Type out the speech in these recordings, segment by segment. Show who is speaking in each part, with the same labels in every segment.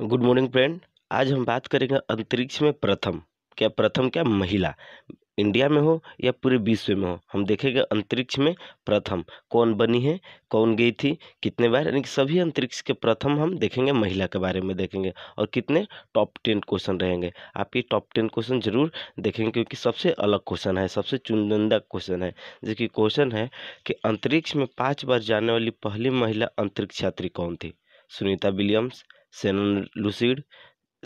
Speaker 1: good morning friend आज हम बात करेंगे अंतरिक्ष में प्रथम क्या प्रथम क्या महिला इंडिया में हो या पूरे विश्व में हो हम देखेंगे अंतरिक्ष में प्रथम कौन बनी है कौन गई थी कितने बार यानी कि सभी अंतरिक्ष के प्रथम हम देखेंगे महिला के बारे में देखेंगे और कितने टॉप टेन क्वेश्चन रहेंगे आप ये टॉप टेन क्वेश्चन जरूर देखेंगे क्योंकि सबसे अलग क्वेश्चन है सबसे चुनिंदा क्वेश्चन है जिसकी क्वेश्चन है कि अंतरिक्ष में पाँच बार जाने वाली पहली महिला अंतरिक्ष यात्री कौन थी Sunita Williams Shannon Lucid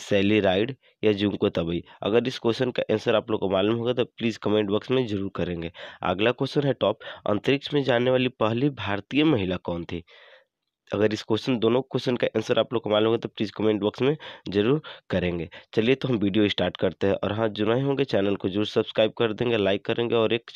Speaker 1: Sally Ride या जुमको तबई अगर इस क्वेश्चन का आंसर आप लोग को मालूम होगा तो प्लीज़ कमेंट बॉक्स में जरूर करेंगे अगला क्वेश्चन है टॉप अंतरिक्ष में जाने वाली पहली भारतीय महिला कौन थी अगर इस क्वेश्चन दोनों क्वेश्चन का आंसर आप लोग को मालूम होगा तो प्लीज़ कमेंट बॉक्स में जरूर करेंगे चलिए तो हम वीडियो स्टार्ट करते हैं और हाँ जो नए होंगे चैनल को जरूर सब्सक्राइब कर देंगे लाइक करेंगे और एक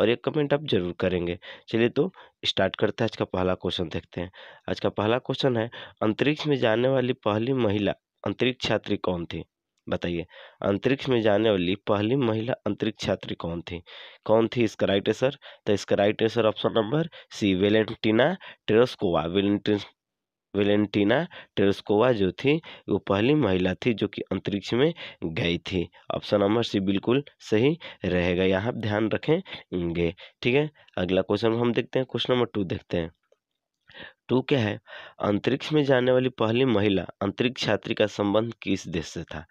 Speaker 1: और एक कमेंट आप जरूर करेंगे चलिए तो स्टार्ट करते हैं आज का पहला क्वेश्चन देखते हैं आज का पहला क्वेश्चन है अंतरिक्ष में जाने वाली पहली महिला अंतरिक्ष छात्री कौन थी बताइए अंतरिक्ष में जाने वाली पहली महिला अंतरिक्ष छात्री कौन थी कौन थी इसका राइट आंसर तो इसका right answer option number C Valentina Tereshkova Valentina Tereshkova जो थी वो पहली महिला थी जो कि अंतरिक्ष में गई थी ऑप्शन नंबर सी बिल्कुल सही रहेगा यहाँ ध्यान रखेंगे ठीक है अगला क्वेश्चन हम देखते हैं क्वेश्चन नंबर टू देखते हैं टू क्या है अंतरिक्ष में जाने वाली पहली महिला अंतरिक्ष छात्री का संबंध किस देश से था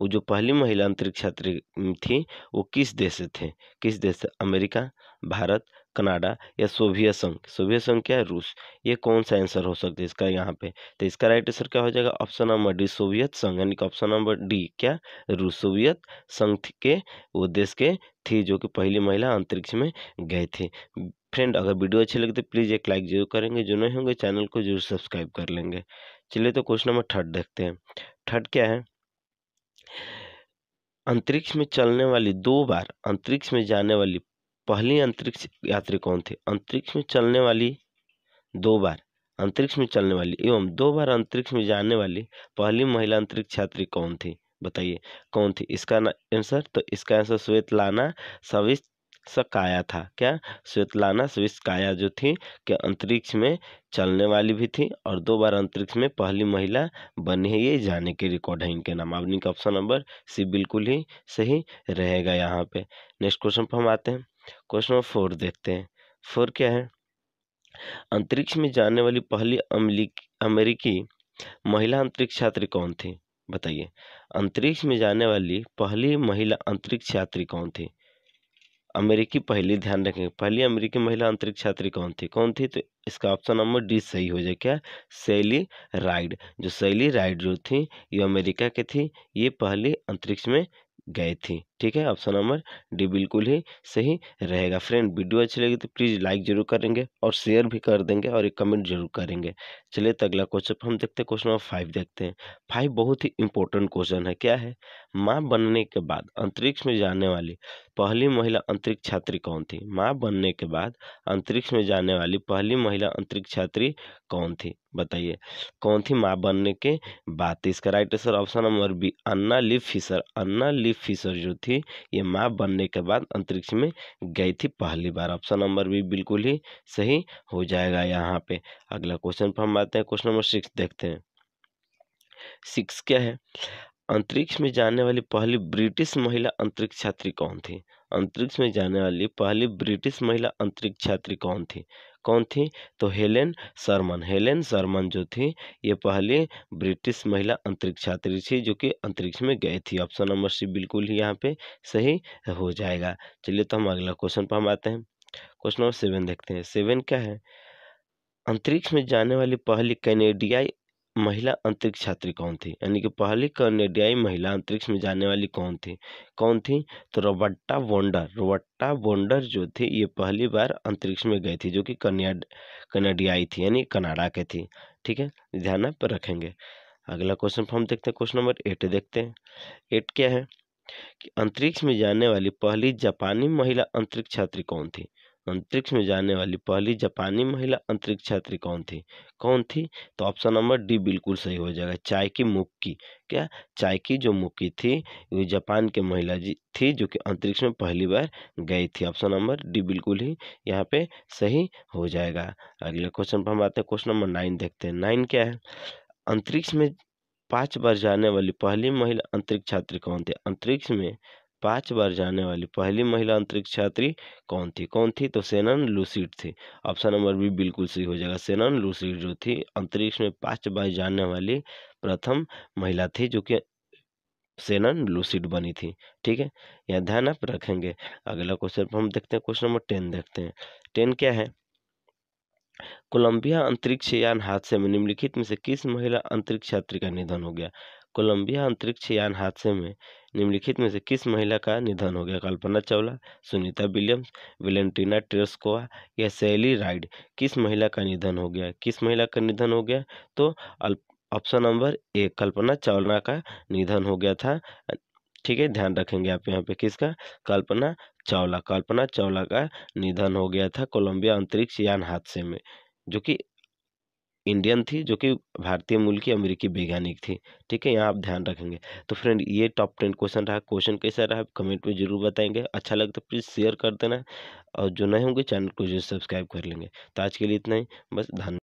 Speaker 1: वो जो पहली महिला अंतरिक्ष यात्री थी वो किस देश से थे किस देश से अमेरिका भारत कनाडा या सोवियत संघ सोवियत संघ क्या है रूस ये कौन सा आंसर हो सकता है इसका यहाँ पे तो इसका राइट आंसर क्या हो जाएगा ऑप्शन नंबर डी सोवियत संघ यानी कि ऑप्शन नंबर डी क्या रूस सोवियत संघ के वो देश के थी जो कि पहली महिला अंतरिक्ष में गए थे फ्रेंड अगर वीडियो अच्छी लगती तो प्लीज़ एक लाइक जरूर करेंगे जो नहीं होंगे चैनल को जरूर सब्सक्राइब कर लेंगे चलिए तो क्वेश्चन नंबर थर्ड देखते हैं थर्ड क्या है अंतरिक्ष में चलने वाली दो बार अंतरिक्ष में जाने वाली पहली अंतरिक्ष यात्री कौन थी अंतरिक्ष में चलने वाली दो बार अंतरिक्ष में चलने वाली एवं दो बार अंतरिक्ष में जाने वाली पहली महिला अंतरिक्ष यात्री कौन थी बताइए कौन थी इसका आंसर तो इसका आंसर श्वेत लाना सविस्त स्वित्सकाया था क्या श्वेतलाना स्विस्काया जो थी कि अंतरिक्ष में चलने वाली भी थी और दो बार अंतरिक्ष में पहली महिला बनी है ये जाने के रिकॉर्ड है इनके नाम अब ऑप्शन नंबर सी बिल्कुल ही सही रहेगा यहाँ पे नेक्स्ट क्वेश्चन पर हम आते हैं क्वेश्चन नंबर फोर देखते हैं फोर क्या है अंतरिक्ष में जाने वाली पहली अमेरिकी महिला अंतरिक्ष यात्री कौन थी बताइए अंतरिक्ष में जाने वाली पहली महिला अंतरिक्ष यात्री कौन थी अमेरिकी पहली ध्यान रखेंगे पहली अमेरिकी महिला अंतरिक्ष यात्री कौन थी कौन थी तो इसका ऑप्शन नंबर डी सही हो जाए क्या शैली राइड जो शैली राइड जो थी ये अमेरिका की थी ये पहली अंतरिक्ष में गए थी ठीक है ऑप्शन नंबर डी बिल्कुल ही सही रहेगा फ्रेंड वीडियो अच्छी लगी तो प्लीज़ लाइक जरूर करेंगे और शेयर भी कर देंगे और एक कमेंट जरूर करेंगे चलिए तो अगला क्वेश्चन हम देखते हैं क्वेश्चन नंबर फाइव देखते हैं फाइव बहुत ही इंपॉर्टेंट क्वेश्चन है क्या है माँ बनने के बाद अंतरिक्ष में जाने वाली पहली महिला अंतरिक्ष छात्री कौन थी माँ बनने के बाद अंतरिक्ष में जाने वाली पहली महिला अंतरिक्ष छात्री कौन थी बताइए कौन थी माँ बनने के बाद इसका right answer option number B Anna Lee Fisher Anna Lee Fisher जो थी थी ये माँ बनने के बाद अंतरिक्ष में गई थी पहली बार ऑप्शन नंबर भी बिल्कुल ही सही हो जाएगा यहाँ पे अगला क्वेश्चन पर हम आते हैं क्वेश्चन नंबर सिक्स देखते हैं सिक्स क्या है अंतरिक्ष में जाने वाली पहली ब्रिटिश महिला अंतरिक्ष छात्री कौन थी अंतरिक्ष में जाने वाली पहली ब्रिटिश महिला अंतरिक्ष छात्री कौन थी कौन थी तो हेलेन शर्मन हेलेन शर्मन जो थी ये पहली ब्रिटिश महिला अंतरिक्ष छात्री थी जो कि अंतरिक्ष में गए थी ऑप्शन नंबर सी बिल्कुल ही यहाँ पे सही हो जाएगा चलिए तो हम अगला क्वेश्चन पर हम आते हैं क्वेश्चन नंबर सेवन देखते हैं सेवन क्या है अंतरिक्ष में जाने वाली पहली कैनेडियाई महिला अंतरिक्ष छात्री कौन थी यानी कि पहली कनेडियाई महिला अंतरिक्ष में जाने वाली कौन थी कौन थी तो रोबट्टा वोंडर रोबट्टा वोंडर जो थी ये पहली बार अंतरिक्ष में गई थी जो कि कन्याड कनेडियाई थी यानी कनाडा के थी ठीक है ध्यान आप रखेंगे अगला क्वेश्चन हम देखते हैं क्वेश्चन नंबर एट देखते हैं एट क्या है कि अंतरिक्ष में जाने वाली पहली जापानी महिला अंतरिक्ष छात्री कौन थी अंतरिक्ष में जाने वाली पहली जापानी महिला अंतरिक्ष यात्री कौन थी कौन थी तो ऑप्शन नंबर डी बिल्कुल सही हो जाएगा चाय की मुक्की क्या चाय की जो मुक्की थी वो जापान के महिला जी थी जो कि अंतरिक्ष में पहली बार गई थी ऑप्शन नंबर डी बिल्कुल ही यहाँ पे सही हो जाएगा अगले क्वेश्चन पर हम आते हैं क्वेश्चन नंबर नाइन देखते हैं नाइन क्या है अंतरिक्ष में पाँच बार जाने वाली पहली महिला अंतरिक्ष छात्री कौन थे अंतरिक्ष में पांच बार जाने वाली पहली महिला अंतरिक्ष यात्री कौन थी कौन थी तो सेनन लूसिड थी ऑप्शन नंबर बी बिल्कुल सही हो जाएगा सेनन लूसिड जो थी अंतरिक्ष में पांच बार जाने वाली प्रथम महिला थी जो कि सेनन लूसिड बनी थी ठीक है यह ध्यान आप रखेंगे अगला क्वेश्चन हम देखते हैं क्वेश्चन नंबर टेन देखते हैं टेन क्या है कोलंबिया अंतरिक्ष यान हादसे में निम्नलिखित में से किस महिला अंतरिक्ष यात्री का निधन हो गया कोलंबिया अंतरिक्ष यान हादसे में निम्नलिखित में से किस महिला का निधन हो गया Kalpana Chawla Sunita Williams Valentina Tereshkova या शैली राइड किस महिला का निधन हो गया किस महिला का निधन हो गया तो option number A Kalpana Chawla का निधन हो गया था ठीक है ध्यान रखेंगे आप यहाँ पे किसका कल्पना चावला कल्पना चावला का निधन हो गया था कोलंबिया अंतरिक्ष यान हादसे में जो कि इंडियन थी जो कि भारतीय मूल की अमेरिकी वैज्ञानिक थी ठीक है यहाँ आप ध्यान रखेंगे तो फ्रेंड ये टॉप टेन क्वेश्चन रहा क्वेश्चन कैसा रहा कमेंट में जरूर बताएंगे अच्छा लगे तो प्लीज़ शेयर कर देना और जो नए होंगे चैनल को जो सब्सक्राइब कर लेंगे तो आज के लिए इतना ही बस धन्यवाद